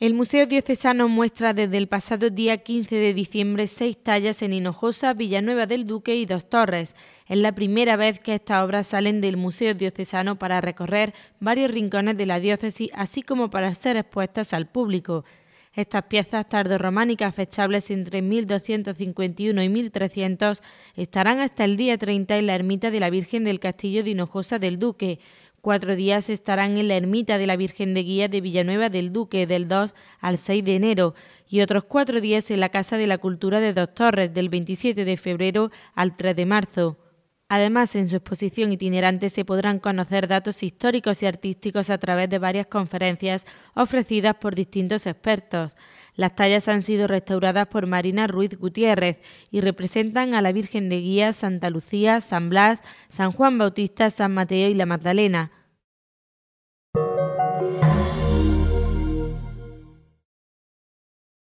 El Museo Diocesano muestra desde el pasado día 15 de diciembre seis tallas en Hinojosa, Villanueva del Duque y Dos Torres. Es la primera vez que estas obras salen del Museo Diocesano para recorrer varios rincones de la diócesis, así como para ser expuestas al público. Estas piezas tardorrománicas fechables entre 1251 y 1300 estarán hasta el día 30 en la ermita de la Virgen del Castillo de Hinojosa del Duque, Cuatro días estarán en la ermita de la Virgen de Guía de Villanueva del Duque del 2 al 6 de enero y otros cuatro días en la Casa de la Cultura de Dos Torres del 27 de febrero al 3 de marzo. Además, en su exposición itinerante se podrán conocer datos históricos y artísticos a través de varias conferencias ofrecidas por distintos expertos. Las tallas han sido restauradas por Marina Ruiz Gutiérrez y representan a la Virgen de Guía, Santa Lucía, San Blas, San Juan Bautista, San Mateo y la Magdalena.